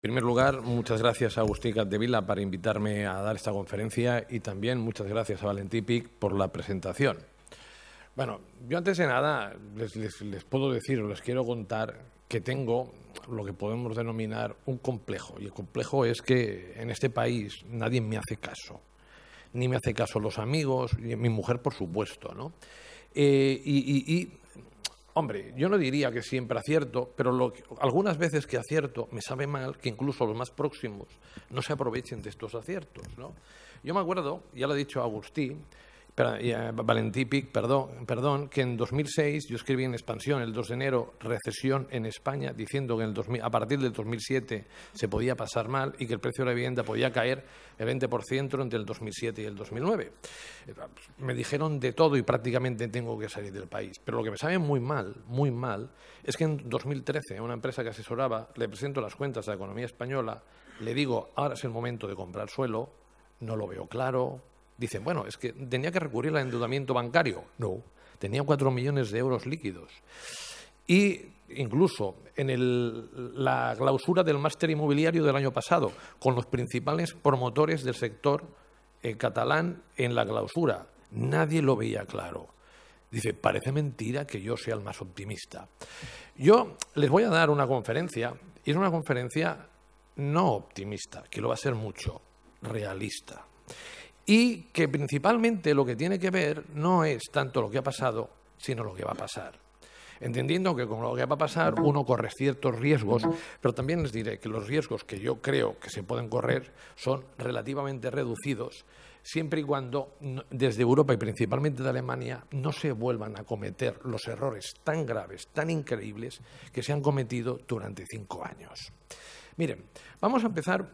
En primer lugar, muchas gracias a Agustín Vila para invitarme a dar esta conferencia y también muchas gracias a Valentípic Pic por la presentación. Bueno, yo antes de nada les, puedo decir o les quiero contar que tengo lo que podemos denominar un complejo. Y el complejo es que en este país nadie me hace caso. Ni me hace caso los amigos, ni mi mujer, por supuesto, ¿no? Eh, y, Hombre, yo no diría que siempre acierto, pero algunas veces que acierto me sabe mal que incluso los más próximos no se aprovechen de estos aciertos. Yo me acuerdo, ya lo ha dicho Agustín, Valentí Pic, perdón, perdón, que en 2006 yo escribí en Expansión el 2 de enero recesión en España, diciendo que el a partir del 2007 se podía pasar mal y que el precio de la vivienda podía caer el 20% entre el 2007 y el 2009. Eh, pues, me dijeron de todo y prácticamente tengo que salir del país. Pero lo que me sabe muy mal, muy mal, es que en 2013 una empresa que asesoraba le presento las cuentas de la economía española, le digo, ahora es el momento de comprar suelo, no lo veo claro, Dicen, bueno, es que tenía que recurrir al endeudamiento bancario. No, tenía cuatro millones de euros líquidos. Y incluso en la clausura del máster inmobiliario del año pasado, con los principales promotores del sector eh, catalán en la clausura, nadie lo veía claro. Dice, parece mentira que yo sea el más optimista. Yo les voy a dar una conferencia, y es una conferencia no optimista, que lo va a ser mucho, realista y que principalmente lo que tiene que ver no es tanto lo que ha pasado, sino lo que va a pasar. Entendiendo que con lo que va a pasar uno corre ciertos riesgos, pero también les diré que los riesgos que yo creo que se pueden correr son relativamente reducidos siempre y cuando desde Europa y principalmente de Alemania no se vuelvan a cometer los errores tan graves, tan increíbles que se han cometido durante cinco años. Miren, vamos a empezar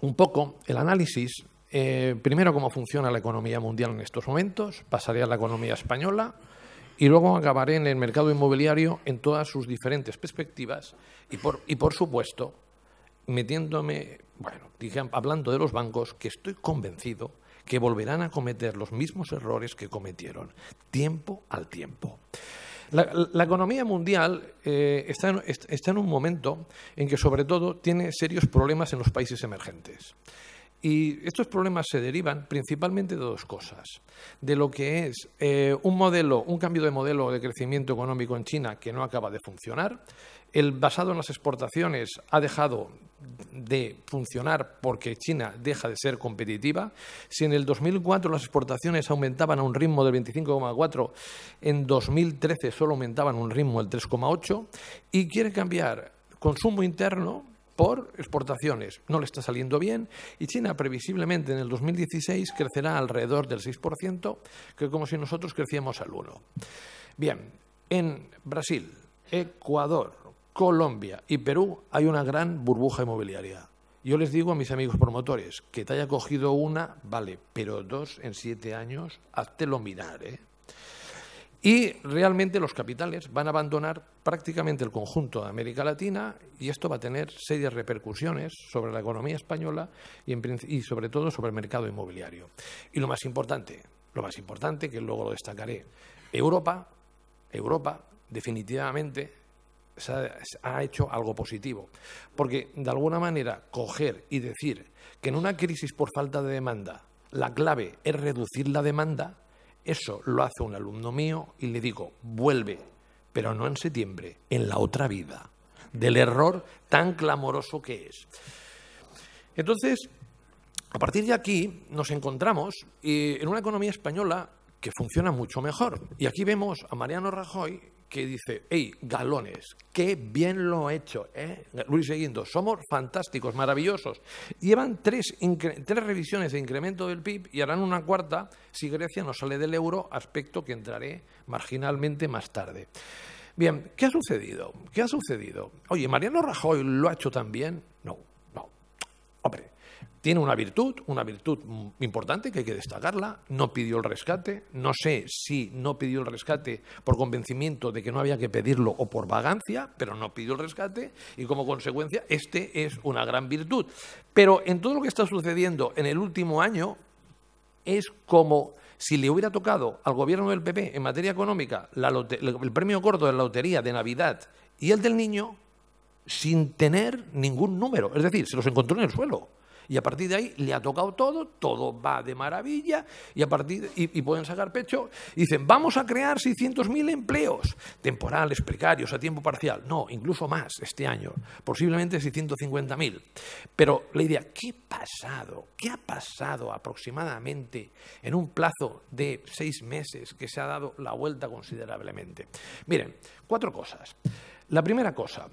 un poco el análisis eh, primero cómo funciona la economía mundial en estos momentos, pasaré a la economía española y luego acabaré en el mercado inmobiliario en todas sus diferentes perspectivas y por, y por supuesto metiéndome, bueno, dije, hablando de los bancos, que estoy convencido que volverán a cometer los mismos errores que cometieron, tiempo al tiempo. La, economía mundial eh, está, está en un momento en que sobre todo tiene serios problemas en los países emergentes. Y estos problemas se derivan principalmente de dos cosas. De lo que es eh, un modelo, un cambio de modelo de crecimiento económico en China que no acaba de funcionar. El basado en las exportaciones ha dejado de funcionar porque China deja de ser competitiva. Si en el 2004 las exportaciones aumentaban a un ritmo del 25,4, en 2013 solo aumentaban un ritmo del 3,8 y quiere cambiar consumo interno por exportaciones. No le está saliendo bien y China previsiblemente en el 2016 crecerá alrededor del 6%, que como si nosotros crecíamos al 1%. Bien, en Brasil, Ecuador, Colombia y Perú hay una gran burbuja inmobiliaria. Yo les digo a mis amigos promotores que te haya cogido una, vale, pero dos en siete años, háztelo mirar, ¿eh? Y realmente los capitales van a abandonar prácticamente el conjunto de América Latina y esto va a tener serias repercusiones sobre la economía española y, sobre todo sobre el mercado inmobiliario. Y lo más importante, lo más importante, que luego lo destacaré, Europa, Europa definitivamente ha hecho algo positivo. Porque de alguna manera coger y decir que en una crisis por falta de demanda la clave es reducir la demanda, eso lo hace un alumno mío y le digo, vuelve, pero no en septiembre, en la otra vida, del error tan clamoroso que es. Entonces, a partir de aquí nos encontramos eh, en una economía española que funciona mucho mejor. Y aquí vemos a Mariano Rajoy que dice, hey, galones, qué bien lo he hecho, ¿eh? Luis Seguindo, somos fantásticos, maravillosos. Llevan tres, tres revisiones de incremento del PIB y harán una cuarta si Grecia no sale del euro, aspecto que entraré marginalmente más tarde. Bien, ¿qué ha sucedido? ¿Qué ha sucedido? Oye, ¿Mariano Rajoy lo ha hecho también? No, no. Hombre, tiene una virtud, una virtud importante que hay que destacarla, no pidió el rescate, no sé si no pidió el rescate por convencimiento de que no había que pedirlo o por vagancia, pero no pidió el rescate y como consecuencia este es una gran virtud. Pero en todo lo que está sucediendo en el último año es como si le hubiera tocado al gobierno del PP en materia económica el premio corto de la lotería de Navidad y el del niño sin tener ningún número, es decir, se los encontró en el suelo. Y a partir de ahí le ha tocado todo, todo va de maravilla y, a partir y, pueden sacar pecho. dicen, vamos a crear 600.000 empleos temporales, precarios, a tiempo parcial. No, incluso más este año, posiblemente 650.000. Pero la idea, ¿qué ha pasado? ¿Qué ha pasado aproximadamente en un plazo de seis meses que se ha dado la vuelta considerablemente? Miren, cuatro cosas. La primera cosa,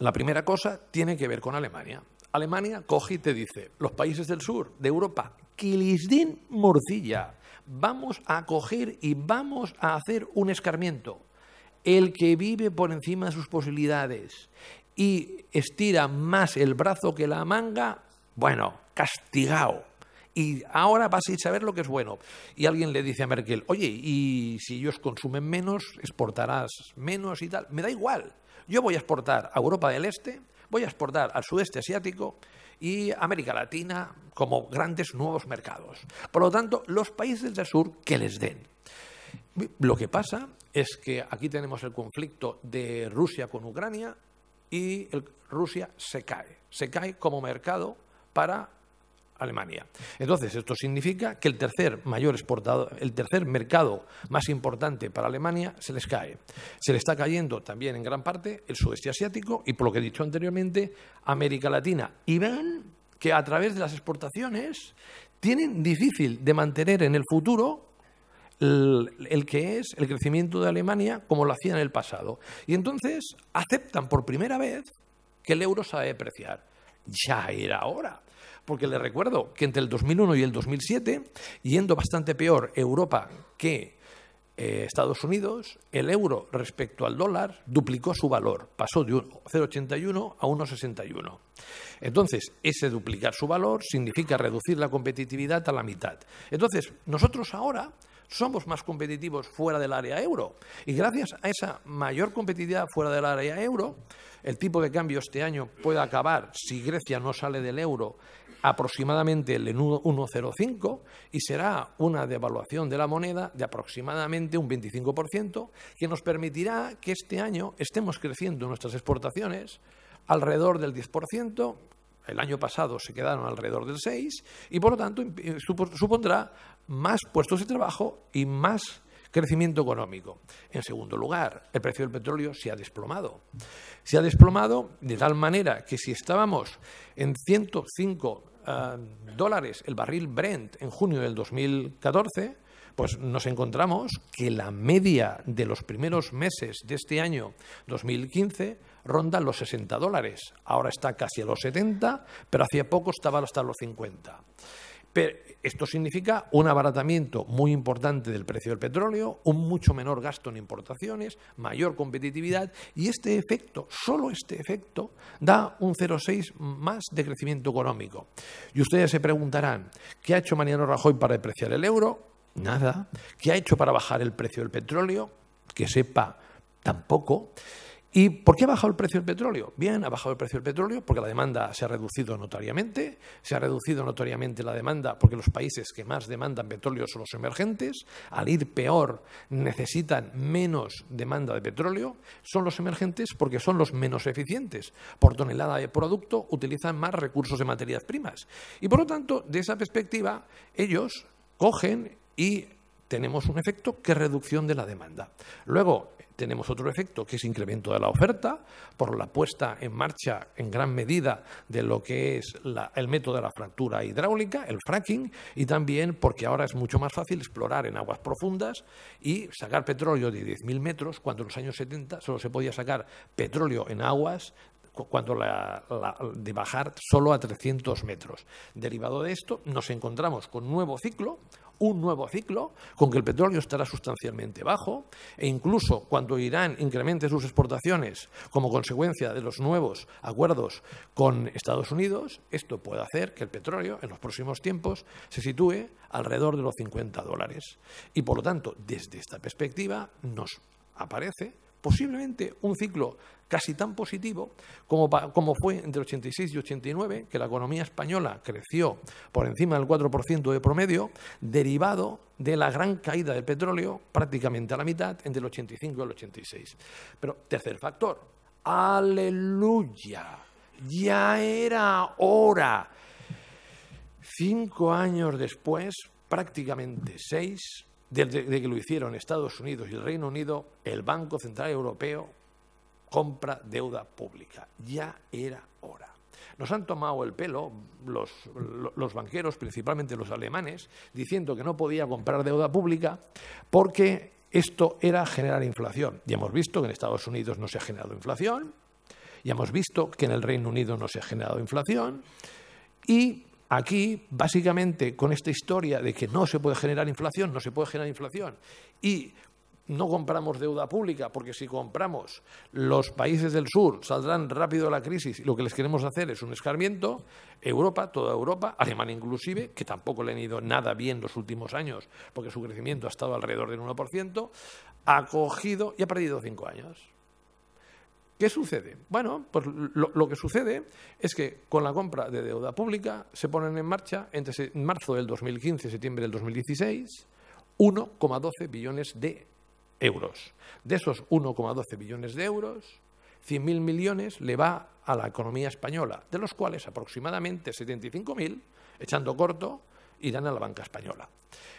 la primera cosa tiene que ver con Alemania. Alemania coge y te dice, los países del sur, de Europa, Kilisdin Morcilla, vamos a coger y vamos a hacer un escarmiento. El que vive por encima de sus posibilidades y estira más el brazo que la manga, bueno, castigado. Y ahora vas a ir a saber lo que es bueno. Y alguien le dice a Merkel, oye, y si ellos consumen menos, exportarás menos y tal. Me da igual. Yo voy a exportar a Europa del Este, voy a exportar al sudeste asiático y América Latina como grandes nuevos mercados. Por lo tanto, los países del sur que les den. Lo que pasa es que aquí tenemos el conflicto de Rusia con Ucrania y Rusia se cae. Se cae como mercado para Alemania. Entonces, esto significa que el tercer mayor exportador, el tercer mercado más importante para Alemania se les cae. Se le está cayendo también en gran parte el sudeste asiático y, por lo que he dicho anteriormente, América Latina. Y ven que a través de las exportaciones tienen difícil de mantener en el futuro el, que es el crecimiento de Alemania como lo hacía en el pasado. Y entonces aceptan por primera vez que el euro sabe depreciar. Ya era hora porque le recuerdo que entre el 2001 y el 2007, yendo bastante peor Europa que eh, Estados Unidos, el euro respecto al dólar duplicó su valor, pasó de 0,81 a 1,61. Entonces, ese duplicar su valor significa reducir la competitividad a la mitad. Entonces, nosotros ahora somos más competitivos fuera del área euro. Y gracias a esa mayor competitividad fuera del área euro, el tipo de cambio este año puede acabar, si Grecia no sale del euro, aproximadamente el 1,05 y será una devaluación de la moneda de aproximadamente un 25%, que nos permitirá que este año estemos creciendo nuestras exportaciones alrededor del 10%, el año pasado se quedaron alrededor del 6 y por lo tanto eh, supondrá más puestos de trabajo y más crecimiento económico. En segundo lugar, el precio del petróleo se ha desplomado. Se ha desplomado de tal manera que si estábamos en 105 eh, dólares el barril Brent en junio del 2014, pues nos encontramos que la media de los primeros meses de este año 2015 ronda los 60 dólares. Ahora está casi a los 70, pero hacía poco estaba hasta los 50 esto significa un abaratamiento muy importante del precio del petróleo, un mucho menor gasto en importaciones, mayor competitividad y este efecto, solo este efecto, da un 0,6 más de crecimiento económico. Y ustedes se preguntarán, ¿qué ha hecho Mariano Rajoy para depreciar el euro? Nada. ¿Qué ha hecho para bajar el precio del petróleo? Que sepa, tampoco. ¿Y por qué ha bajado el precio del petróleo? Bien, ha bajado el precio del petróleo porque la demanda se ha reducido notoriamente, se ha reducido notoriamente la demanda porque los países que más demandan petróleo son los emergentes, al ir peor necesitan menos demanda de petróleo, son los emergentes porque son los menos eficientes, por tonelada de producto utilizan más recursos de materias primas. Y por lo tanto, de esa perspectiva, ellos cogen y tenemos un efecto que es reducción de la demanda. Luego, tenemos otro efecto que es incremento de la oferta por la puesta en marcha en gran medida de lo que es el método de la fractura hidráulica, el fracking, y también porque ahora es mucho más fácil explorar en aguas profundas y sacar petróleo de 10.000 metros cuando en los años 70 solo se podía sacar petróleo en aguas cuando la, de bajar solo a 300 metros. Derivado de esto, nos encontramos con nuevo ciclo un nuevo ciclo, con que el petróleo estará sustancialmente bajo, e incluso cuando Irán incremente sus exportaciones como consecuencia de los nuevos acuerdos con Estados Unidos, esto puede hacer que el petróleo en los próximos tiempos se sitúe alrededor de los 50 dólares. Y por lo tanto, desde esta perspectiva, nos aparece posiblemente un ciclo casi tan positivo como, fue entre el 86 y 89, que la economía española creció por encima del 4% de promedio, derivado de la gran caída del petróleo, prácticamente a la mitad, entre el 85 y el 86. Pero tercer factor, aleluya, ya era hora. Cinco años después, prácticamente seis, desde que lo hicieron Estados Unidos y el Reino Unido, el Banco Central Europeo compra deuda pública. Ya era hora. Nos han tomado el pelo los, banqueros, principalmente los alemanes, diciendo que no podía comprar deuda pública porque esto era generar inflación. Ya hemos visto que en Estados Unidos no se ha generado inflación, ya hemos visto que en el Reino Unido no se ha generado inflación, y Aquí, básicamente, con esta historia de que no se puede generar inflación, no se puede generar inflación, y no compramos deuda pública, porque si compramos, los países del sur saldrán rápido de la crisis y lo que les queremos hacer es un escarmiento. Europa, toda Europa, Alemania inclusive, que tampoco le han ido nada bien los últimos años, porque su crecimiento ha estado alrededor del 1%, ha cogido y ha perdido cinco años. ¿Qué sucede? Bueno, pues lo, que sucede es que con la compra de deuda pública se ponen en marcha entre marzo del 2015 y septiembre del 2016 1,12 billones de euros. De esos 1,12 billones de euros, 100.000 millones le va a la economía española, de los cuales aproximadamente 75.000, echando corto, irán a la banca española.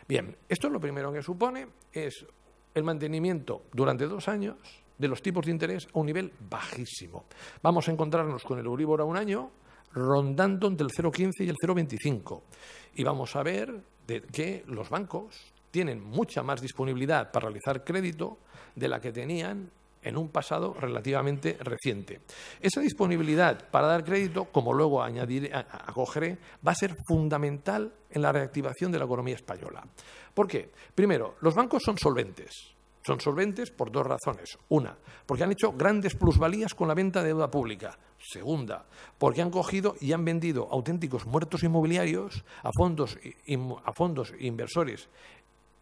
Bien, esto es lo primero que supone es el mantenimiento durante dos años de los tipos de interés a un nivel bajísimo. Vamos a encontrarnos con el Euribor a un año rondando entre el 0,15 y el 0,25. Y vamos a ver que los bancos tienen mucha más disponibilidad para realizar crédito de la que tenían en un pasado relativamente reciente. Esa disponibilidad para dar crédito, como luego acogeré, va a ser fundamental en la reactivación de la economía española. ¿Por qué? Primero, los bancos son solventes. Son solventes por dos razones. Una, porque han hecho grandes plusvalías con la venta de deuda pública. Segunda, porque han cogido y han vendido auténticos muertos inmobiliarios a fondos, a fondos inversores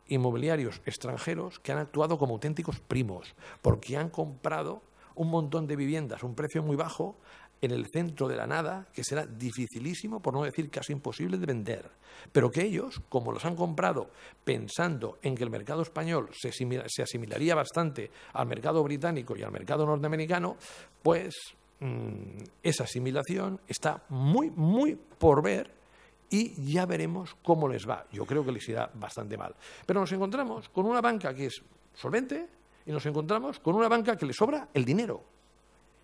inmobiliarios extranjeros que han actuado como auténticos primos, porque han comprado un montón de viviendas a un precio muy bajo en el centro de la nada que será dificilísimo, por no decir casi imposible de vender, pero que ellos, como los han comprado pensando en que el mercado español se, asimilaría bastante al mercado británico y al mercado norteamericano, pues mm, esa asimilación está muy, muy por ver y ya veremos cómo les va. Yo creo que les irá bastante mal. Pero nos encontramos con una banca que es solvente y nos encontramos con una banca que le sobra el dinero.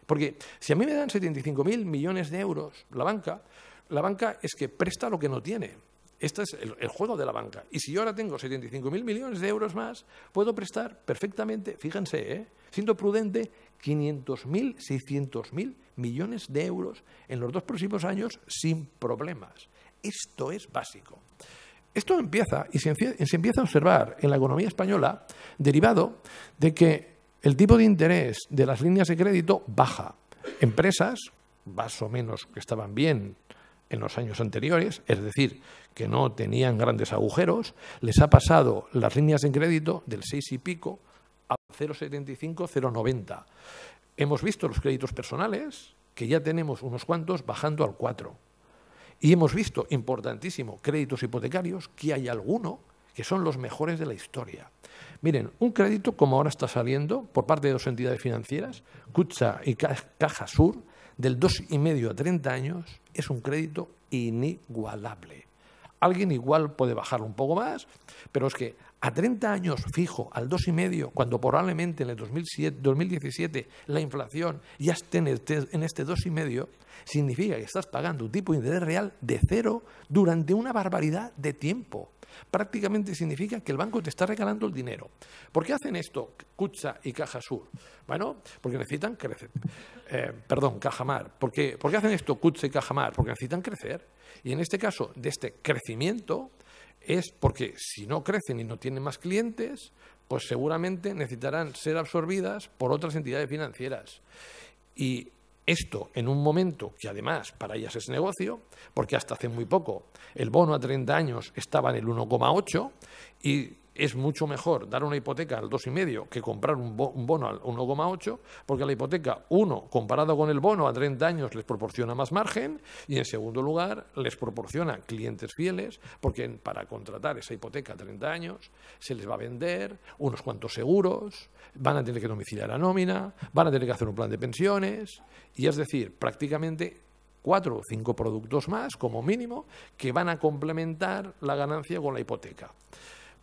Porque si a mí me dan 75.000 millones de euros la banca, la banca es que presta lo que no tiene. Este es el, juego de la banca. Y si yo ahora tengo 75.000 millones de euros más, puedo prestar perfectamente, fíjense, ¿eh? siendo prudente, 500.000, 600.000 millones de euros en los dos próximos años sin problemas. Esto es básico. Esto empieza y se, empieza a observar en la economía española derivado de que el tipo de interés de las líneas de crédito baja. Empresas, más o menos que estaban bien en los años anteriores, es decir, que no tenían grandes agujeros, les ha pasado las líneas de crédito del 6 y pico a 0,75, 0,90. Hemos visto los créditos personales, que ya tenemos unos cuantos bajando al 4. Y hemos visto, importantísimo, créditos hipotecarios, que hay alguno que son los mejores de la historia. Miren, un crédito como ahora está saliendo por parte de dos entidades financieras, Cucha y Caja Sur, del 2,5 a 30 años, es un crédito inigualable. Alguien igual puede bajarlo un poco más, pero es que a 30 años fijo, al 2,5, cuando probablemente en el 2017 la inflación ya esté en este 2,5, este significa que estás pagando un tipo de interés real de cero durante una barbaridad de tiempo prácticamente significa que el banco te está regalando el dinero. ¿Por qué hacen esto Cucha y Caja Sur? Bueno, porque necesitan crecer. Eh, perdón, Cajamar. ¿Por qué, ¿Por qué hacen esto Cutsa y Cajamar? Porque necesitan crecer. Y en este caso, de este crecimiento, es porque si no crecen y no tienen más clientes, pues seguramente necesitarán ser absorbidas por otras entidades financieras. Y esto en un momento que además para ellas es negocio, porque hasta hace muy poco el bono a 30 años estaba en el 1,8 y es mucho mejor dar una hipoteca al 2,5 que comprar un, bono al 1,8, porque la hipoteca, uno, comparado con el bono a 30 años, les proporciona más margen y, en segundo lugar, les proporciona clientes fieles, porque para contratar esa hipoteca a 30 años se les va a vender unos cuantos seguros, van a tener que domiciliar la nómina, van a tener que hacer un plan de pensiones y, es decir, prácticamente cuatro o cinco productos más como mínimo que van a complementar la ganancia con la hipoteca.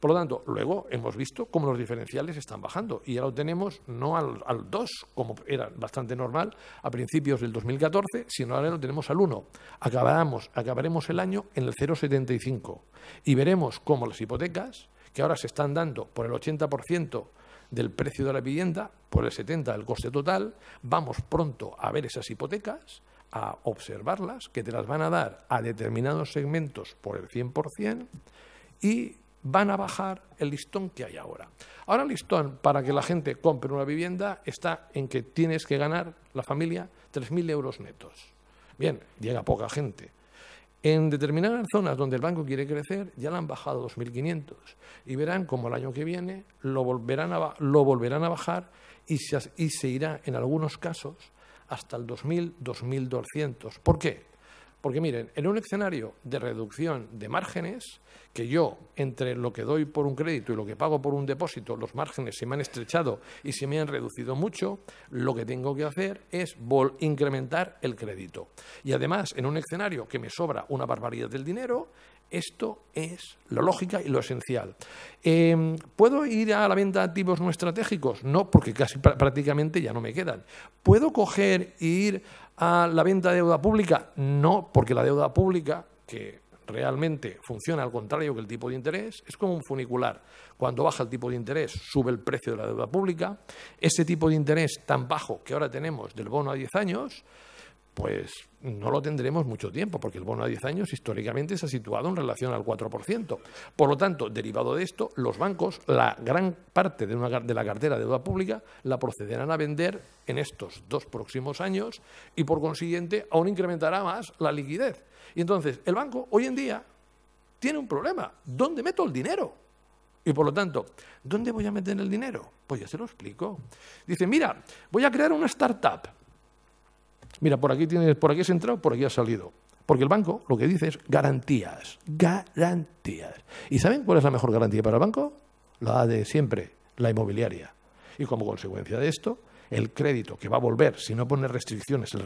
Por lo tanto, luego hemos visto cómo los diferenciales están bajando y ya lo tenemos no al, 2, como era bastante normal a principios del 2014, sino ahora lo tenemos al 1. Acabaremos, acabaremos el año en el 0,75 y veremos cómo las hipotecas, que ahora se están dando por el 80%, del precio de la vivienda por el 70 del coste total. Vamos pronto a ver esas hipotecas, a observarlas, que te las van a dar a determinados segmentos por el 100% y van a bajar el listón que hay ahora. Ahora el listón para que la gente compre una vivienda está en que tienes que ganar la familia 3.000 euros netos. Bien, llega poca gente. En determinadas zonas donde el banco quiere crecer ya la han bajado 2.500 y verán como el año que viene lo volverán a, lo volverán a bajar y se, y se irá en algunos casos hasta el 2.000, 2.200. ¿Por qué? Porque miren, en un escenario de reducción de márgenes, que yo entre lo que doy por un crédito y lo que pago por un depósito, los márgenes se me han estrechado y se me han reducido mucho, lo que tengo que hacer es incrementar el crédito. Y además, en un escenario que me sobra una barbaridad del dinero, esto es lo lógica y lo esencial. Em, ¿Puedo ir a la venta de activos no estratégicos? No, porque casi prácticamente ya no me quedan. ¿Puedo coger y e ir a la venta de deuda pública? No, porque la deuda pública, que realmente funciona al contrario que el tipo de interés, es como un funicular. Cuando baja el tipo de interés, sube el precio de la deuda pública. Ese tipo de interés tan bajo que ahora tenemos del bono a 10 años pues no lo tendremos mucho tiempo, porque el bono a 10 años históricamente se ha situado en relación al 4%. Por lo tanto, derivado de esto, los bancos, la gran parte de, una, de la cartera de deuda pública, la procederán a vender en estos dos próximos años y, por consiguiente, aún incrementará más la liquidez. Y entonces, el banco hoy en día tiene un problema. ¿Dónde meto el dinero? Y por lo tanto, ¿dónde voy a meter el dinero? Pues ya se lo explico. Dice, mira, voy a crear una startup Mira, por aquí, tienes, por aquí has entrado, por aquí has salido. Porque el banco lo que dice es garantías, garantías. ¿Y saben cuál es la mejor garantía para el banco? La de siempre, la inmobiliaria. Y como consecuencia de esto, el crédito que va a volver, si no pone restricciones el,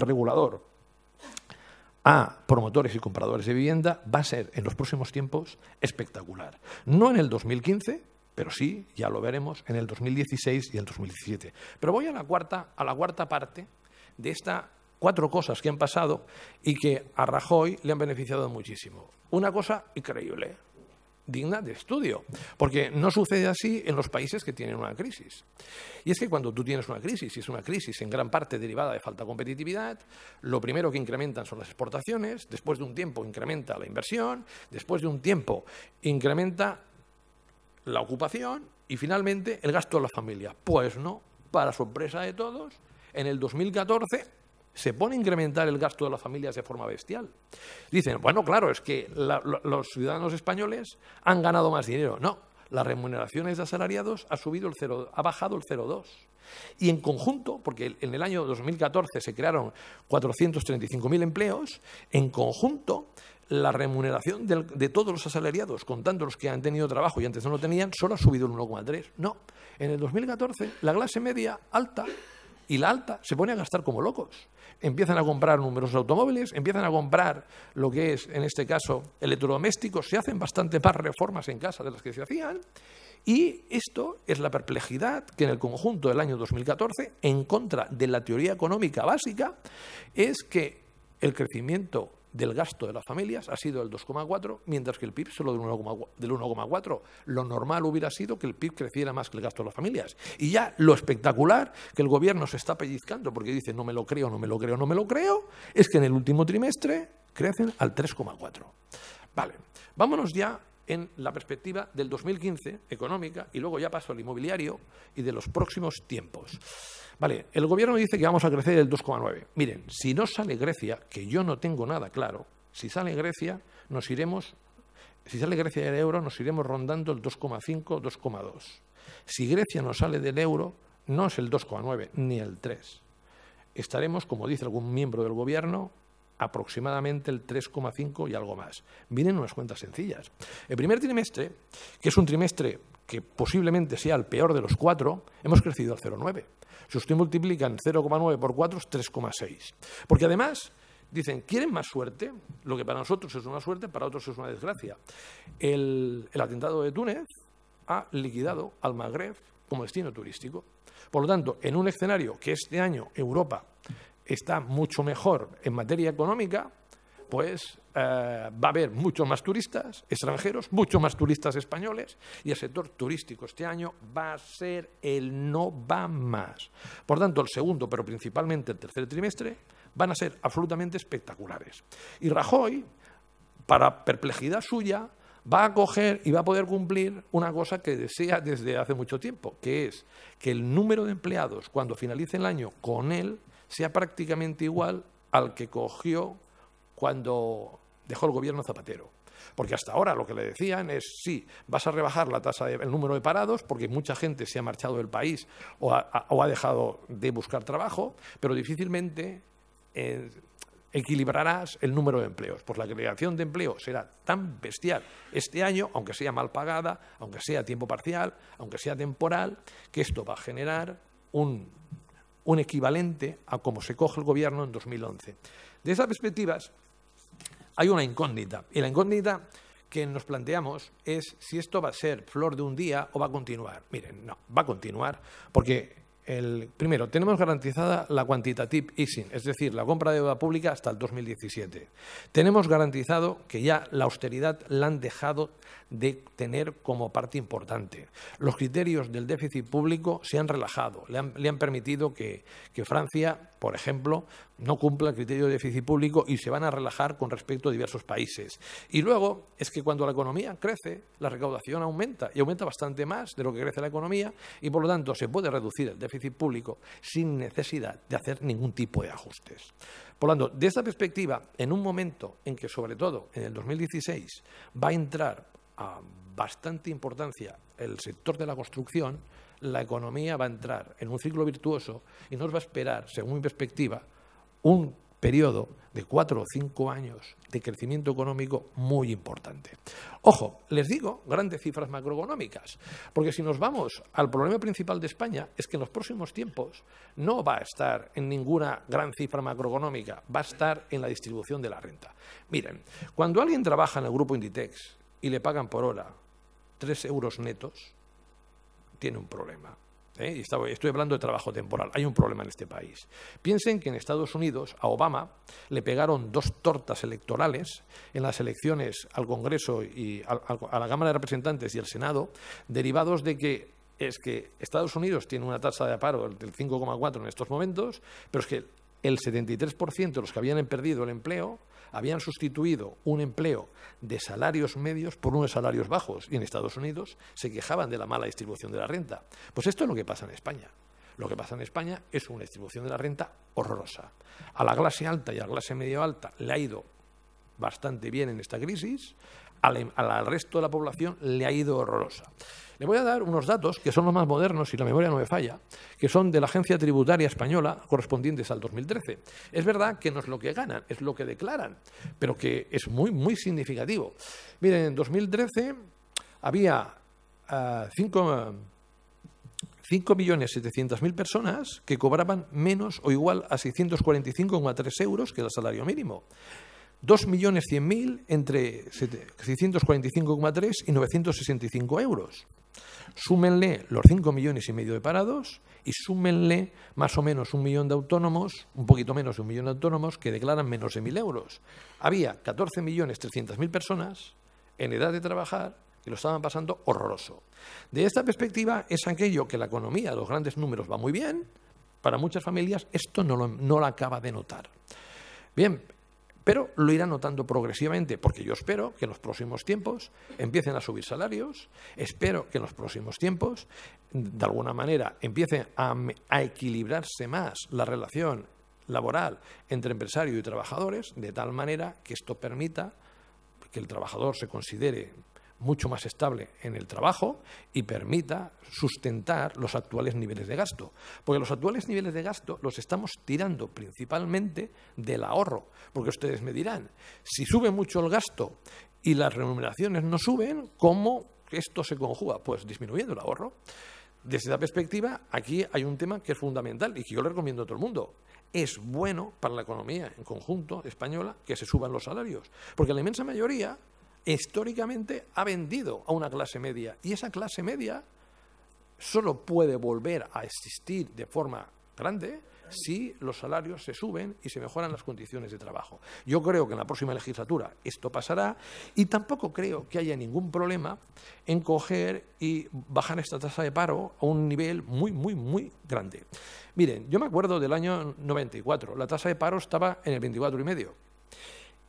regulador a promotores y compradores de vivienda, va a ser en los próximos tiempos espectacular. No en el 2015, pero sí, ya lo veremos, en el 2016 y el 2017. Pero voy a la cuarta, a la cuarta parte de estas cuatro cosas que han pasado y que a Rajoy le han beneficiado muchísimo. Una cosa increíble, digna de estudio, porque no sucede así en los países que tienen una crisis. Y es que cuando tú tienes una crisis, y es una crisis en gran parte derivada de falta de competitividad, lo primero que incrementan son las exportaciones, después de un tiempo incrementa la inversión, después de un tiempo incrementa la ocupación y finalmente el gasto de la familia. Pues no, para sorpresa de todos, en el 2014 se pone a incrementar el gasto de las familias de forma bestial. Dicen, bueno, claro, es que los ciudadanos españoles han ganado más dinero. No, las remuneraciones de asalariados ha, subido el 0, ha bajado el 0,2. Y en conjunto, porque en el año 2014 se crearon 435.000 empleos, en conjunto la remuneración de, de, todos los asalariados, contando los que han tenido trabajo y antes no lo tenían, solo ha subido el 1,3. No, en el 2014 la clase media alta y la alta se pone a gastar como locos. Empiezan a comprar numerosos automóviles, empiezan a comprar lo que es, en este caso, electrodomésticos, se hacen bastante más reformas en casa de las que se hacían. Y esto es la perplejidad que en el conjunto del año 2014, en contra de la teoría económica básica, es que el crecimiento del gasto de las familias ha sido el 2,4, mientras que el PIB solo del 1,4. Lo normal hubiera sido que el PIB creciera más que el gasto de las familias. Y ya lo espectacular que el gobierno se está pellizcando, porque dice no me lo creo, no me lo creo, no me lo creo, es que en el último trimestre crecen al 3,4. Vale, vámonos ya en la perspectiva del 2015 económica y luego ya paso al inmobiliario y de los próximos tiempos. Vale, el gobierno dice que vamos a crecer el 2,9. Miren, si no sale Grecia, que yo no tengo nada claro, si sale Grecia, nos iremos, si sale Grecia del euro, nos iremos rondando el 2,5, 2,2. Si Grecia no sale del euro, no es el 2,9 ni el 3. Estaremos, como dice algún miembro del gobierno, aproximadamente el 3,5 y algo más. Miren unas cuentas sencillas. El primer trimestre, que es un trimestre que posiblemente sea el peor de los cuatro, hemos crecido al 0,9. Si usted multiplican 0,9 por 4 es 3,6. Porque además, dicen, ¿quieren más suerte? Lo que para nosotros es una suerte, para otros es una desgracia. el atentado de Túnez ha liquidado al Magreb como destino turístico. Por lo tanto, en un escenario que este año Europa está mucho mejor en materia económica, pues eh, va a haber muchos más turistas extranjeros, muchos más turistas españoles y el sector turístico este año va a ser el no va más. Por tanto, el segundo, pero principalmente el tercer trimestre, van a ser absolutamente espectaculares. Y Rajoy, para perplejidad suya, va a coger y va a poder cumplir una cosa que desea desde hace mucho tiempo, que es que el número de empleados cuando finalice el año con él sea prácticamente igual al que cogió cuando dejó el gobierno Zapatero. Porque hasta ahora lo que le decían es, sí, vas a rebajar la tasa el número de parados porque mucha gente se ha marchado del país o ha, dejado de buscar trabajo, pero difícilmente eh, equilibrarás el número de empleos. Pues la creación de empleo será tan bestial este año, aunque sea mal pagada, aunque sea a tiempo parcial, aunque sea temporal, que esto va a generar un, un equivalente a cómo se coge el gobierno en 2011. De esas perspectivas, hay una incógnita. Y la incógnita que nos planteamos es si esto va a ser flor de un día o va a continuar. Miren, no, va a continuar porque el, primero, tenemos garantizada la quantitative easing, es decir, la compra de deuda pública hasta el 2017. Tenemos garantizado que ya la austeridad la han dejado de tener como parte importante. Los criterios del déficit público se han relajado, le han, permitido que, que Francia por ejemplo, no cumpla el criterio de déficit público y se van a relajar con respecto a diversos países. Y luego es que cuando la economía crece, la recaudación aumenta y aumenta bastante más de lo que crece la economía y por lo tanto se puede reducir el déficit público sin necesidad de hacer ningún tipo de ajustes. Por lo tanto, de esta perspectiva, en un momento en que sobre todo en el 2016 va a entrar a bastante importancia el sector de la construcción, la economía va a entrar en un ciclo virtuoso y nos va a esperar, según mi perspectiva, un periodo de cuatro o cinco años de crecimiento económico muy importante. Ojo, les digo grandes cifras macroeconómicas, porque si nos vamos al problema principal de España, es que en los próximos tiempos no va a estar en ninguna gran cifra macroeconómica, va a estar en la distribución de la renta. Miren, cuando alguien trabaja en el grupo Inditex y le pagan por hora tres euros netos, tiene un problema. ¿eh? Y estoy hablando de trabajo temporal. Hay un problema en este país. Piensen que en Estados Unidos a Obama le pegaron dos tortas electorales en las elecciones al Congreso y a la Cámara de Representantes y al Senado, derivados de que es que Estados Unidos tiene una tasa de paro del 5,4 en estos momentos, pero es que el 73% de los que habían perdido el empleo habían sustituido un empleo de salarios medios por unos salarios bajos y en Estados Unidos se quejaban de la mala distribución de la renta. Pues esto es lo que pasa en España. Lo que pasa en España es una distribución de la renta horrorosa. A la clase alta y a la clase medio alta le ha ido bastante bien en esta crisis, Em, al, resto de la población le ha ido horrorosa. Le voy a dar unos datos que son los más modernos, si la memoria no me falla, que son de la Agencia Tributaria Española correspondientes al 2013. Es verdad que no es lo que ganan, es lo que declaran, pero que es muy, muy significativo. Miren, en 2013 había 5.700.000 ah, personas que cobraban menos o igual a 645,3 euros que el salario mínimo. 2.100.000 entre 645,3 y 965 euros. Súmenle los 5 millones y medio de parados y súmenle más o menos un millón de autónomos, un poquito menos de un millón de autónomos que declaran menos de 1.000 euros. Había 14.300.000 personas en edad de trabajar que lo estaban pasando horroroso. De esta perspectiva es aquello que la economía, los grandes números va muy bien, para muchas familias esto no no lo acaba de notar. Bien, pero lo irán notando progresivamente, porque yo espero que en los próximos tiempos empiecen a subir salarios, espero que en los próximos tiempos, de alguna manera, empiece a, a equilibrarse más la relación laboral entre empresario y trabajadores, de tal manera que esto permita que el trabajador se considere mucho más estable en el trabajo y permita sustentar los actuales niveles de gasto. Porque los actuales niveles de gasto los estamos tirando principalmente del ahorro. Porque ustedes me dirán, si sube mucho el gasto y las remuneraciones no suben, ¿cómo esto se conjuga? Pues disminuyendo el ahorro. Desde esa perspectiva, aquí hay un tema que es fundamental y que yo le recomiendo a todo el mundo. Es bueno para la economía en conjunto española que se suban los salarios, porque la inmensa mayoría históricamente ha vendido a una clase media y esa clase media solo puede volver a existir de forma grande si los salarios se suben y se mejoran las condiciones de trabajo. Yo creo que en la próxima legislatura esto pasará y tampoco creo que haya ningún problema en coger y bajar esta tasa de paro a un nivel muy, muy, muy grande. Miren, yo me acuerdo del año 94, la tasa de paro estaba en el 24,5.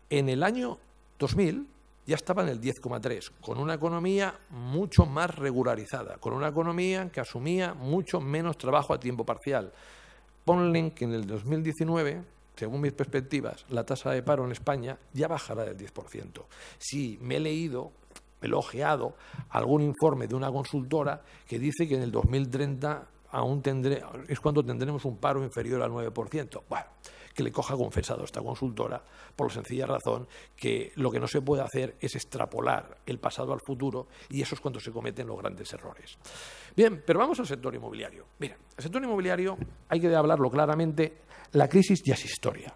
En el año 2000 ya estaba en el 10,3, con una economía mucho más regularizada, con una economía que asumía mucho menos trabajo a tiempo parcial. Ponle que en el 2019, según mis perspectivas, la tasa de paro en España ya bajará del 10%. Si me he leído, me he elogiado algún informe de una consultora que dice que en el 2030 aún es cuando tendremos un paro inferior al 9%. Bueno, que le coja confesado a esta consultora, por la sencilla razón que lo que no se puede hacer es extrapolar el pasado al futuro y eso es cuando se cometen los grandes errores. Bien, pero vamos al sector inmobiliario. Mira, el sector inmobiliario, hay que hablarlo claramente, la crisis ya es historia.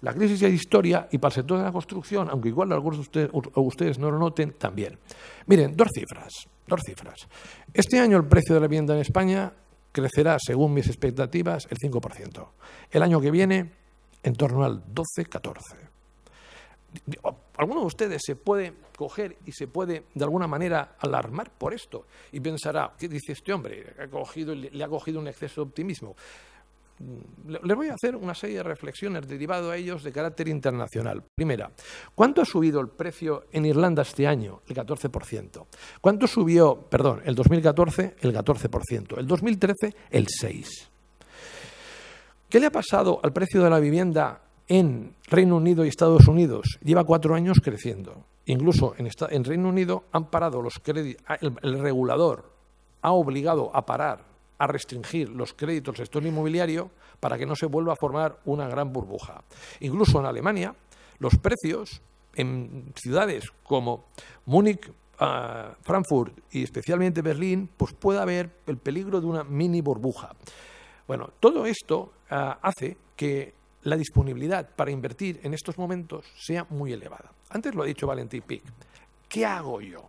La crisis ya es historia y para el sector de la construcción, aunque igual algunos de ustedes, ustedes, no lo noten, también. Miren, dos cifras, dos cifras. Este año el precio de la vivienda en España crecerá, según mis expectativas, el 5%. El año que viene, en torno al 12-14%. Alguno de ustedes se puede coger y se puede, de alguna manera, alarmar por esto y pensará, ¿qué dice este hombre? Ha cogido, le ha cogido un exceso de optimismo. Mm, les voy a hacer una serie de reflexiones derivadas a ellos de carácter internacional. Primera, ¿cuánto ha subido el precio en Irlanda este año? El 14%. ¿Cuánto subió, perdón, el 2014? El 14%. El 2013, el 6%. ¿Qué le ha pasado al precio de la vivienda en Reino Unido y Estados Unidos? Lleva cuatro años creciendo. Incluso en, Reino Unido han parado los créditos, ah, el regulador ha obligado a parar a restringir los créditos de sector inmobiliario para que no se vuelva a formar una gran burbuja. Incluso en Alemania, los precios en ciudades como Múnich, ah, Frankfurt y especialmente Berlín, pues puede haber el peligro de una mini burbuja. Bueno, todo esto ah, hace que la disponibilidad para invertir en estos momentos sea muy elevada. Antes lo ha dicho Valentín Pic. ¿Qué hago yo?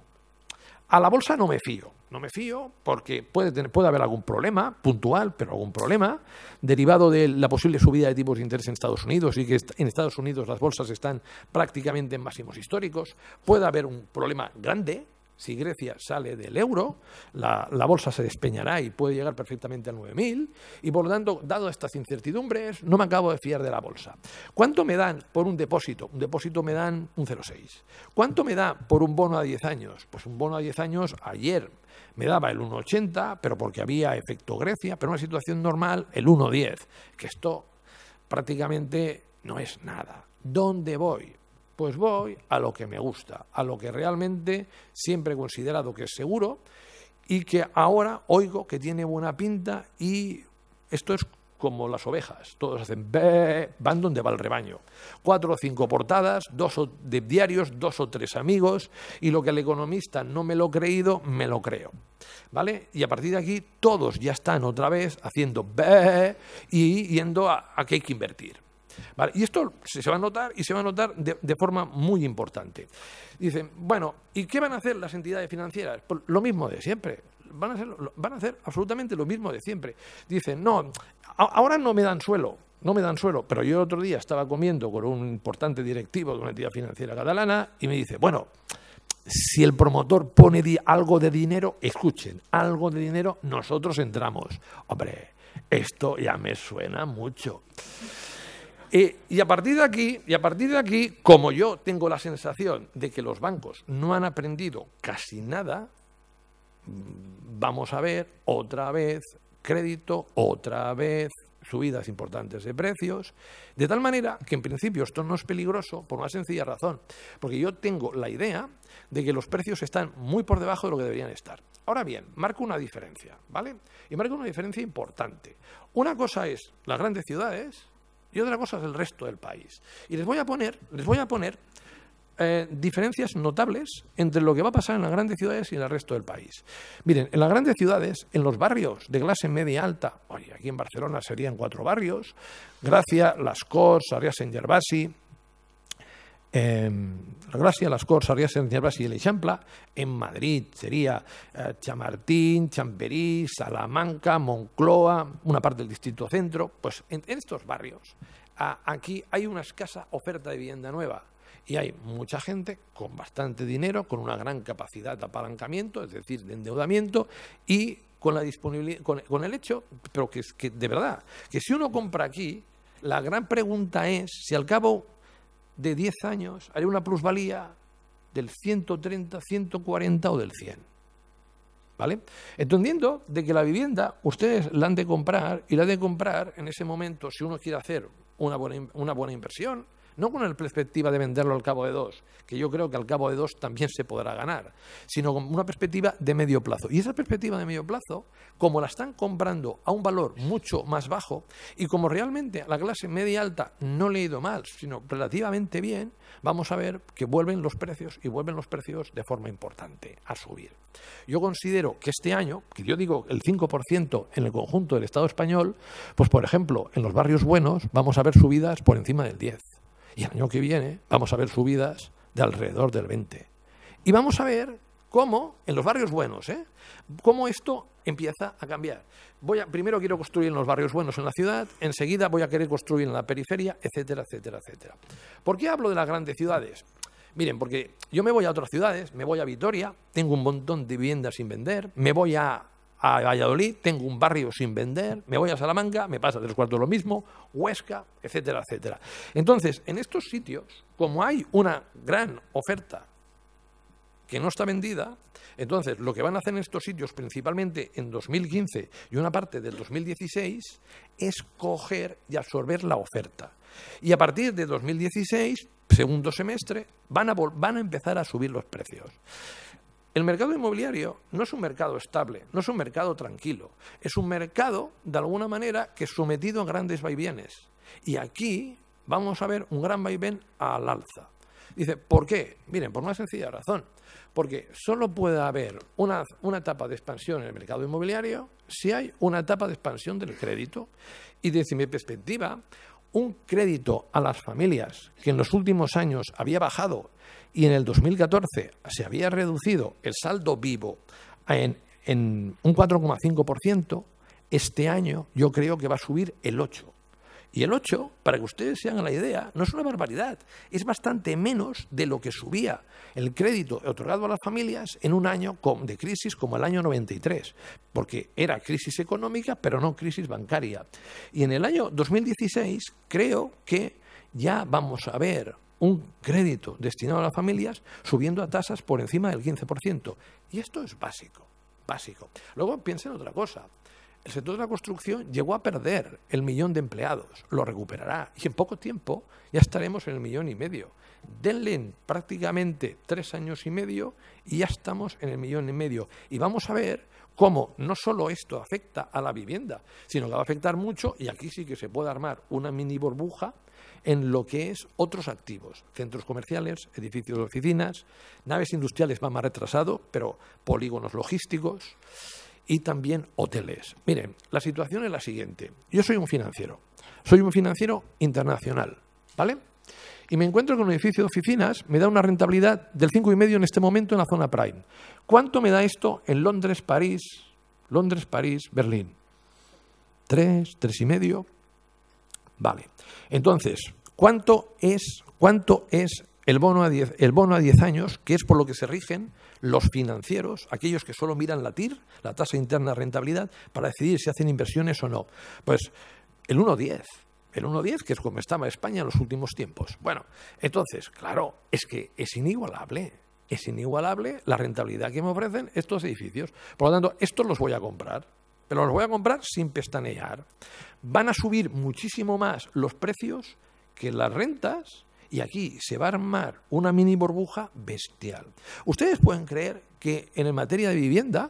A la bolsa no me fío no me fío, porque puede, tener, puede haber algún problema, puntual, pero algún problema, derivado de la posible subida de tipos de interés en Estados Unidos y que en Estados Unidos las bolsas están prácticamente en máximos históricos. Puede haber un problema grande, si Grecia sale del euro, la, bolsa se despeñará y puede llegar perfectamente al 9.000. Y por lo tanto, dado estas incertidumbres, no me acabo de fiar de la bolsa. ¿Cuánto me dan por un depósito? Un depósito me dan un 0,6. ¿Cuánto me da por un bono a 10 años? Pues un bono a 10 años ayer me daba el 1,80, pero porque había efecto Grecia, pero en una situación normal el 1,10, que esto prácticamente no es nada. ¿Dónde voy? Pues voy a lo que me gusta, a lo que realmente siempre he considerado que es seguro y que ahora oigo que tiene buena pinta y esto es como las ovejas, todos hacen van donde va el rebaño. Cuatro o cinco portadas, dos o de diarios, dos o tres amigos, y lo que el economista no me lo ha creído, me lo creo. ¿Vale? Y a partir de aquí, todos ya están otra vez haciendo be, y yendo a, a que hay que invertir. Y esto se va a notar y se va a notar de, forma muy importante. Dicen, bueno, ¿y qué van a hacer las entidades financieras? Pues lo mismo de siempre. Van a, hacer, van a hacer absolutamente lo mismo de siempre. Dicen, no, ahora no me dan suelo, no me dan suelo. Pero yo el otro día estaba comiendo con un importante directivo de una entidad financiera catalana y me dice, bueno, si el promotor pone algo de dinero, escuchen, algo de dinero, nosotros entramos. Hombre, esto ya me suena mucho y, a partir de aquí, y a partir de aquí, como yo tengo la sensación de que los bancos no han aprendido casi nada, mm, vamos a ver otra vez crédito, otra vez subidas importantes de precios, de tal manera que en principio esto no es peligroso por una sencilla razón, porque yo tengo la idea de que los precios están muy por debajo de lo que deberían estar. Ahora bien, marco una diferencia, ¿vale? Y marco una diferencia importante. Una cosa es las grandes ciudades y otra cosa es el resto del país. Y les voy a poner, les voy a poner eh, diferencias notables entre lo que va a pasar en las grandes ciudades y en el resto del país. Miren, en las grandes ciudades, en los barrios de clase media alta, aquí en Barcelona serían cuatro barrios, Gracia, Las Corts, Arias en Gervasi, Em, la Gracia, las Corts, en Brasil, Champla en Madrid sería eh, Chamartín, Champerí, Salamanca, Moncloa, una parte del distrito centro. Pues en, estos barrios aquí hay una escasa oferta de vivienda nueva y hay mucha gente con bastante dinero, con una gran capacidad de apalancamiento, es decir, de endeudamiento y con la disponibilidad, con, el hecho, pero que, es que de verdad, que si uno compra aquí, la gran pregunta es si al cabo de 10 años haría una plusvalía del 130, 140 o del 100. ¿Vale? Entendiendo de que la vivienda ustedes la han de comprar y la han de comprar en ese momento si uno quiere hacer una una buena inversión, no con la perspectiva de venderlo al cabo de dos, que yo creo que al cabo de dos también se podrá ganar, sino con una perspectiva de medio plazo. Y esa perspectiva de medio plazo, como la están comprando a un valor mucho más bajo y como realmente a la clase media alta no le ha ido mal, sino relativamente bien, vamos a ver que vuelven los precios y vuelven los precios de forma importante a subir. Yo considero que este año, que yo digo el 5% en el conjunto del Estado español, pues por ejemplo, en los barrios buenos vamos a ver subidas por encima del 10 y el año que viene vamos a ver subidas de alrededor del 20. Y vamos a ver cómo, en los barrios buenos, ¿eh? cómo esto empieza a cambiar. Voy primero quiero construir en los barrios buenos en la ciudad, enseguida voy a querer construir en la periferia, etcétera, etcétera, etcétera. ¿Por qué hablo de las grandes ciudades? Miren, porque yo me voy a otras ciudades, me voy a Vitoria, tengo un montón de viviendas sin vender, me voy a a Valladolid, tengo un barrio sin vender, me voy a Salamanca, me pasa tres cuartos lo mismo, Huesca, etcétera, etcétera. Entonces, en estos sitios, como hay una gran oferta que no está vendida, entonces lo que van a hacer en estos sitios, principalmente en 2015 y una parte del 2016, es coger y absorber la oferta. Y a partir de 2016, segundo semestre, van a, van a empezar a subir los precios. El mercado inmobiliario no es un mercado estable, no es un mercado tranquilo, es un mercado, de alguna manera, que es sometido a grandes vaivienes. Y aquí vamos a ver un gran vaivén al alza. Dice, ¿por qué? Miren, por una sencilla razón. Porque solo puede haber una, una etapa de expansión en el mercado inmobiliario si hay una etapa de expansión del crédito. Y desde mi perspectiva, un crédito a las familias que en los últimos años había bajado y en el 2014 se había reducido el saldo vivo en, en un 4,5%, este año yo creo que va a subir el 8%. Y el 8, para que ustedes se hagan la idea, no es una barbaridad, es bastante menos de lo que subía el crédito otorgado a las familias en un año de crisis como el año 93, porque era crisis económica, pero no crisis bancaria. Y en el año 2016 creo que ya vamos a ver un crédito destinado a las familias subiendo a tasas por encima del 15%. Y esto es básico, básico. Luego piensen otra cosa. El sector de la construcción llegó a perder el millón de empleados, lo recuperará y en poco tiempo ya estaremos en el millón y medio. Denle prácticamente tres años y medio y ya estamos en el millón y medio. Y vamos a ver cómo no solo esto afecta a la vivienda, sino que va a afectar mucho y aquí sí que se puede armar una mini burbuja en lo que es otros activos, centros comerciales, edificios de oficinas, naves industriales va más retrasado, pero polígonos logísticos y también hoteles. Miren, la situación es la siguiente. Yo soy un financiero, soy un financiero internacional, ¿vale? Y me encuentro con un edificio de oficinas, me da una rentabilidad del 5,5 en este momento en la zona Prime. ¿Cuánto me da esto en Londres, París, Londres, París, Berlín? 3, medio Vale. Entonces, ¿cuánto es, cuánto es el bono a 10 el bono a 10 años, que es por lo que se rigen los financieros, aquellos que solo miran la TIR, la tasa interna de rentabilidad, para decidir si hacen inversiones o no? Pues el 1.10, el 1.10, que es como estaba España en los últimos tiempos. Bueno, entonces, claro, es que es inigualable. Es inigualable la rentabilidad que me ofrecen estos edificios. Por lo tanto, estos los voy a comprar. Pero los voy a comprar sin pestanear. Van a subir muchísimo más los precios que las rentas y aquí se va a armar una mini burbuja bestial. Ustedes pueden creer que en materia de vivienda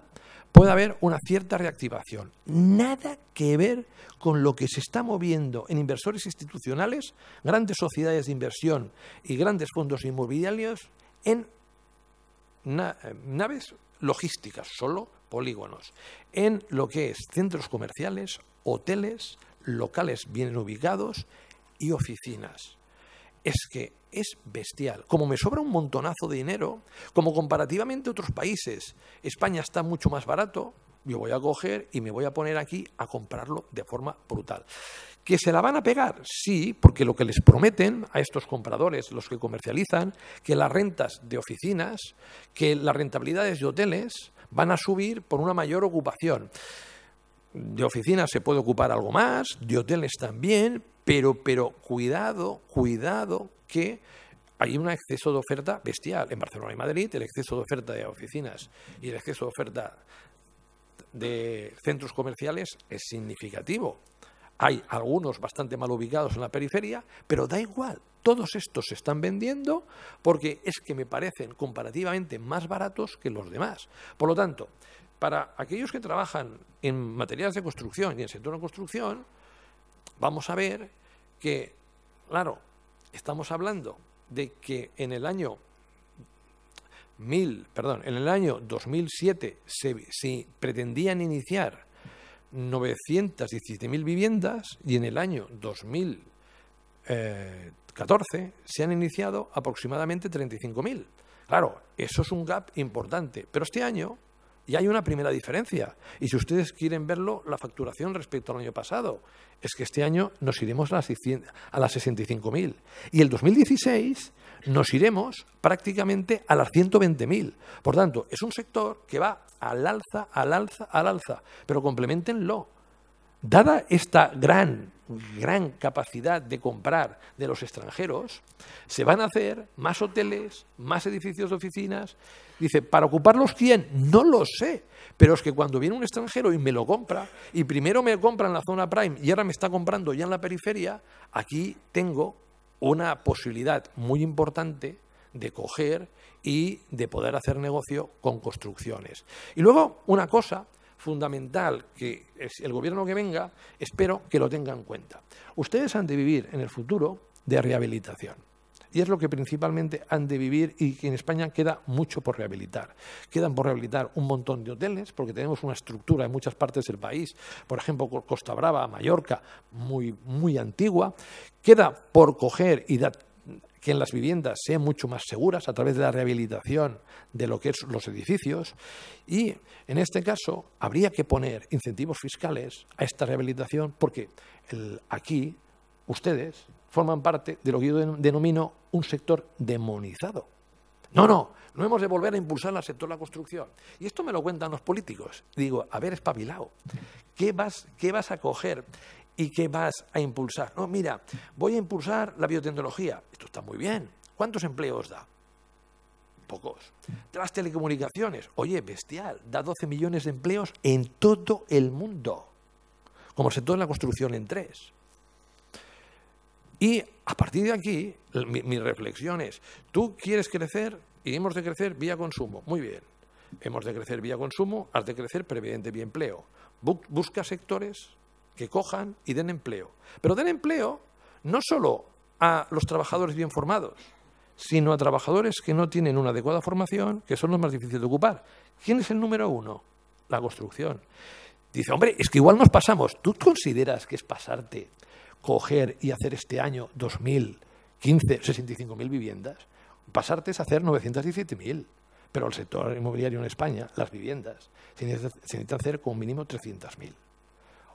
puede haber una cierta reactivación. Nada que ver con lo que se está moviendo en inversores institucionales, grandes sociedades de inversión y grandes fondos inmobiliarios en eh, naves logísticas, solo polígonos, en lo que es centros comerciales, hoteles, locales bien ubicados y oficinas. Es que es bestial. Como me sobra un montonazo de dinero, como comparativamente otros países, España está mucho más barato, yo voy a coger y me voy a poner aquí a comprarlo de forma brutal. ¿Que se la van a pegar? Sí, porque lo que les prometen a estos compradores, los que comercializan, que las rentas de oficinas, que las rentabilidades de hoteles van a subir por una mayor ocupación. De oficinas se puede ocupar algo más, de hoteles también, pero, pero cuidado, cuidado que hay un exceso de oferta bestial. En Barcelona y Madrid, el exceso de oferta de oficinas y el exceso de oferta de centros comerciales es significativo. Hay algunos bastante mal ubicados en la periferia, pero da igual, todos estos se están vendiendo porque es que me parecen comparativamente más baratos que los demás. Por lo tanto, para aquellos que trabajan en materiales de construcción y en el sector de construcción, vamos a ver que, claro, estamos hablando de que en el año 1000, perdón, en el año 2007 se, se pretendían iniciar 917.000 viviendas y en el año 2014 eh, se han iniciado aproximadamente 35.000. Claro, eso es un gap importante, pero este año ya hay una primera diferencia. Y si ustedes quieren verlo, la facturación respecto al año pasado es que este año nos iremos a las, 65.000. Y el 2016 nos iremos prácticamente a las 120.000. Por tanto, es un sector que va al alza, al alza, al alza. Pero complementenlo. Dada esta gran, gran capacidad de comprar de los extranjeros, se van a hacer más hoteles, más edificios de oficinas. Dice, ¿para ocuparlos quién? No lo sé. Pero es que cuando viene un extranjero y me lo compra, y primero me compra en la zona prime y ahora me está comprando ya en la periferia, aquí tengo una posibilidad muy importante de coger y de poder hacer negocio con construcciones. Y luego, una cosa fundamental que es el gobierno que venga, espero que lo tenga en cuenta. Ustedes han de vivir en el futuro de rehabilitación y es lo que principalmente han de vivir y que en España queda mucho por rehabilitar. Quedan por rehabilitar un montón de hoteles porque tenemos una estructura en muchas partes del país, por ejemplo Costa Brava, Mallorca, muy, muy antigua. Queda por coger y dar que en las viviendas sean mucho más seguras a través de la rehabilitación de lo que son los edificios y en este caso habría que poner incentivos fiscales a esta rehabilitación porque aquí ustedes forman parte de lo que yo denomino un sector demonizado. No, no, no hemos de volver a impulsar al sector de la construcción. Y esto me lo cuentan los políticos. Digo, a ver, espabilado, ¿qué vas, qué vas a coger? ¿Y qué vas a impulsar? No, mira, voy a impulsar la biotecnología. Esto está muy bien. ¿Cuántos empleos da? Pocos. Tras telecomunicaciones. Oye, bestial. Da 12 millones de empleos en todo el mundo. Como el sector de la construcción en tres. Y a partir de aquí, mi, reflexión es, tú quieres crecer y hemos de crecer vía consumo. Muy bien, hemos de crecer vía consumo, has de crecer previamente vía empleo. Busca sectores que cojan y den empleo. Pero den empleo no solo a los trabajadores bien formados, sino a trabajadores que no tienen una adecuada formación, que son los más difíciles de ocupar. ¿Quién es el número uno? La construcción. Dice, hombre, es que igual nos pasamos. ¿Tú consideras que es pasarte coger y hacer este año 2015 65.000 viviendas, pasarte es hacer 917.000. Pero el sector inmobiliario en España, las viviendas, se necesita hacer un mínimo 300.000.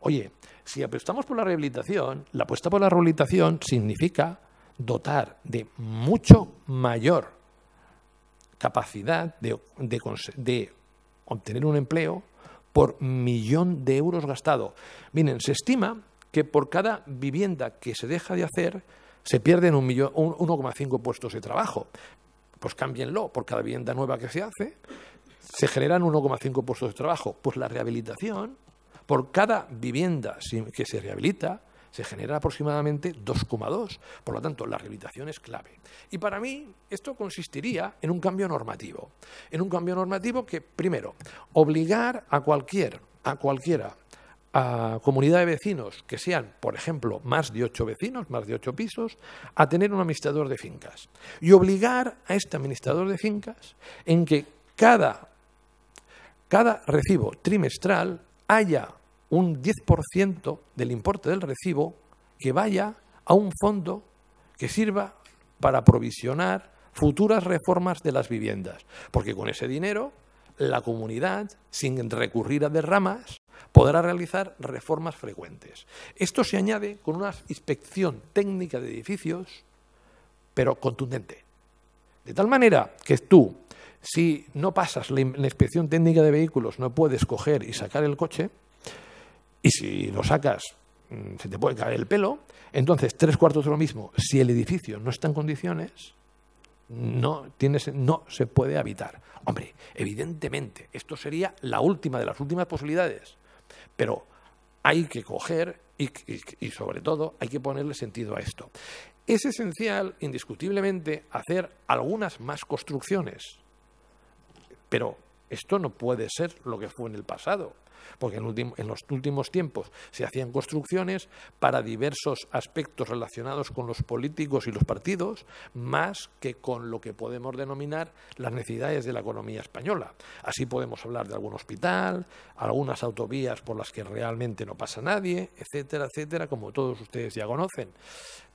Oye, si apostamos por la rehabilitación, la apuesta por la rehabilitación significa dotar de mucho mayor capacidad de, de, de obtener un empleo por millón de euros gastado. Miren, se estima que por cada vivienda que se deja de hacer se pierden 1,5 puestos de trabajo. Pues cámbienlo, por cada vivienda nueva que se hace se generan 1,5 puestos de trabajo. Pues la rehabilitación, por cada vivienda que se rehabilita, se genera aproximadamente 2,2. Por lo tanto, la rehabilitación es clave. Y para mí, esto consistiría en un cambio normativo. En un cambio normativo que, primero, obligar a cualquier, a cualquiera a comunidad de vecinos que sean, por ejemplo, más de ocho vecinos, más de ocho pisos, a tener un administrador de fincas. Y obligar a este administrador de fincas en que cada, cada recibo trimestral haya un 10% del importe del recibo que vaya a un fondo que sirva para provisionar futuras reformas de las viviendas. Porque con ese dinero la comunidad, sin recurrir a derramas, podrá realizar reformas frecuentes. Esto se añade con una inspección técnica de edificios, pero contundente. De tal manera que tú, si no pasas la inspección técnica de vehículos, no puedes coger y sacar el coche, y si lo sacas mm, se te puede caer el pelo, entonces tres cuartos de lo mismo, si el edificio no está en condiciones, no, tienes, no se puede habitar. Hombre, evidentemente, esto sería la última de las últimas posibilidades. Pero hay que coger y, sobre todo hay que ponerle sentido a esto. Es esencial, indiscutiblemente, hacer algunas más construcciones, pero esto no puede ser lo que fue en el pasado porque en, los últimos tiempos se hacían construcciones para diversos aspectos relacionados con los políticos y los partidos, más que con lo que podemos denominar las necesidades de la economía española. Así podemos hablar de algún hospital, algunas autovías por las que realmente no pasa nadie, etcétera, etcétera, como todos ustedes ya conocen.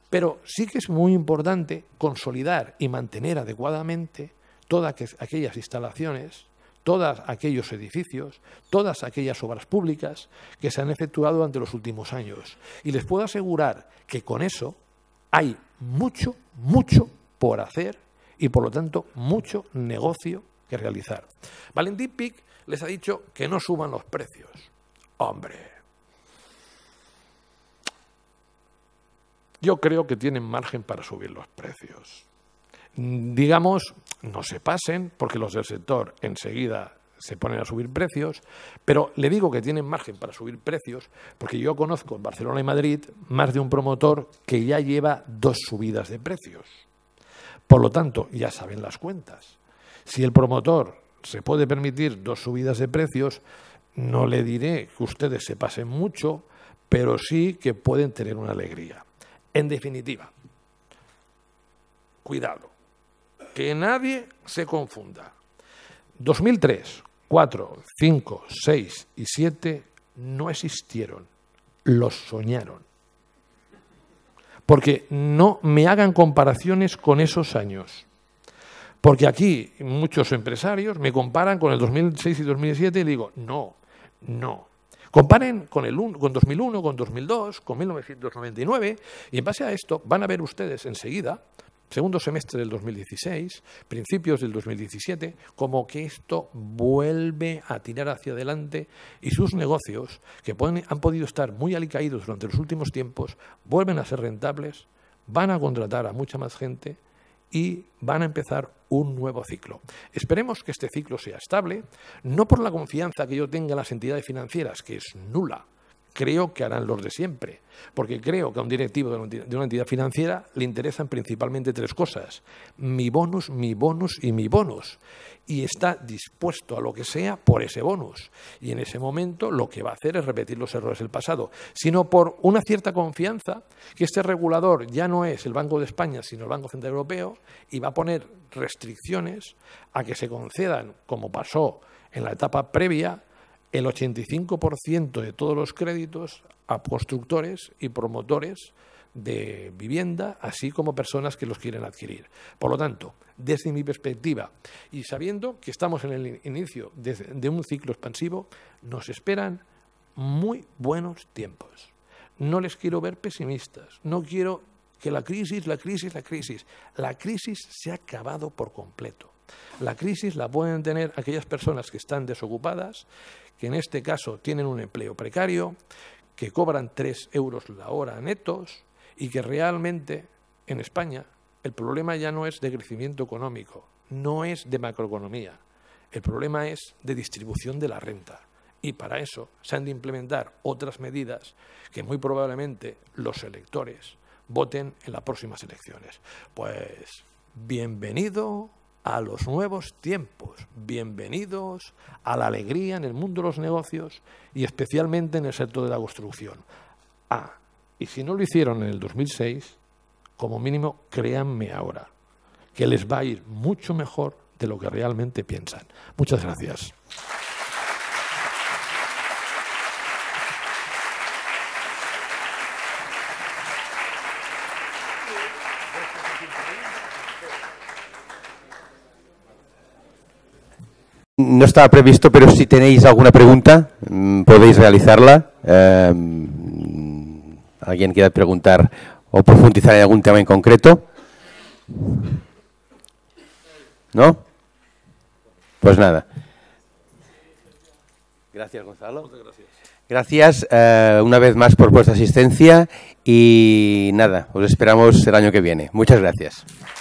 Pero sí que es muy importante consolidar y mantener adecuadamente todas aquellas instalaciones todos aquellos edificios, todas aquellas obras públicas que se han efectuado durante los últimos años. Y les puedo asegurar que con eso hay mucho, mucho por hacer y por lo tanto mucho negocio que realizar. Valentín Pic les ha dicho que no suban los precios. Hombre, yo creo que tienen margen para subir los precios digamos, no se pasen, porque los del sector enseguida se ponen a subir precios, pero le digo que tienen margen para subir precios, porque yo conozco en Barcelona y Madrid más de un promotor que ya lleva dos subidas de precios. Por lo tanto, ya saben las cuentas. Si el promotor se puede permitir dos subidas de precios, no le diré que ustedes se pasen mucho, pero sí que pueden tener una alegría. En definitiva, cuidado que nadie se confunda. 2003, 4, 5, 6 y 7 no existieron, los soñaron. Porque no me hagan comparaciones con esos años. Porque aquí muchos empresarios me comparan con el 2006 y 2007 y digo, no, no. Comparen con, el, con 2001, con 2002, con 1999 y en base a esto van a ver ustedes enseguida segundo semestre del 2016, principios del 2017, como que esto vuelve a tirar hacia adelante y sus negocios, que han podido estar muy alicaídos durante los últimos tiempos, vuelven a ser rentables, van a contratar a mucha más gente y van a empezar un nuevo ciclo. Esperemos que este ciclo sea estable, no por la confianza que yo tenga en las entidades financieras, que es nula, creo que harán los de siempre, porque creo que a un directivo de una entidad financiera le interesan principalmente tres cosas, mi bonus, mi bonus y mi bonus, y está dispuesto a lo que sea por ese bonus, y en ese momento lo que va a hacer es repetir los errores del pasado, sino por una cierta confianza que este regulador ya no es el Banco de España, sino el Banco Central Europeo, y va a poner restricciones a que se concedan, como pasó en la etapa previa, el 85% de todos los créditos a constructores y promotores de vivienda, así como personas que los quieren adquirir. Por lo tanto, desde mi perspectiva y sabiendo que estamos en el inicio de, un ciclo expansivo, nos esperan muy buenos tiempos. No les quiero ver pesimistas, no quiero que la crisis, la crisis, la crisis, la crisis se ha acabado por completo. La crisis la pueden tener aquellas personas que están desocupadas, que en este caso tienen un empleo precario, que cobran 3 euros la hora netos y que realmente en España el problema ya no es de crecimiento económico, no es de macroeconomía, el problema es de distribución de la renta. Y para eso se han de implementar otras medidas que muy probablemente los electores voten en las próximas elecciones. Pues bienvenido a los nuevos tiempos. Bienvenidos a la alegría en el mundo de los negocios y especialmente en el sector de la construcción. Ah, y si no lo hicieron en el 2006, como mínimo créanme ahora, que les va a ir mucho mejor de lo que realmente piensan. Muchas gracias. No estaba previsto, pero si tenéis alguna pregunta, mm, podéis realizarla. Em, ¿Alguien quiere preguntar o profundizar en algún tema en concreto? ¿No? Pues nada. Gracias, Gonzalo. gracias. Gracias eh, una vez más por vuestra asistencia y nada, os esperamos el año que viene. Muchas gracias.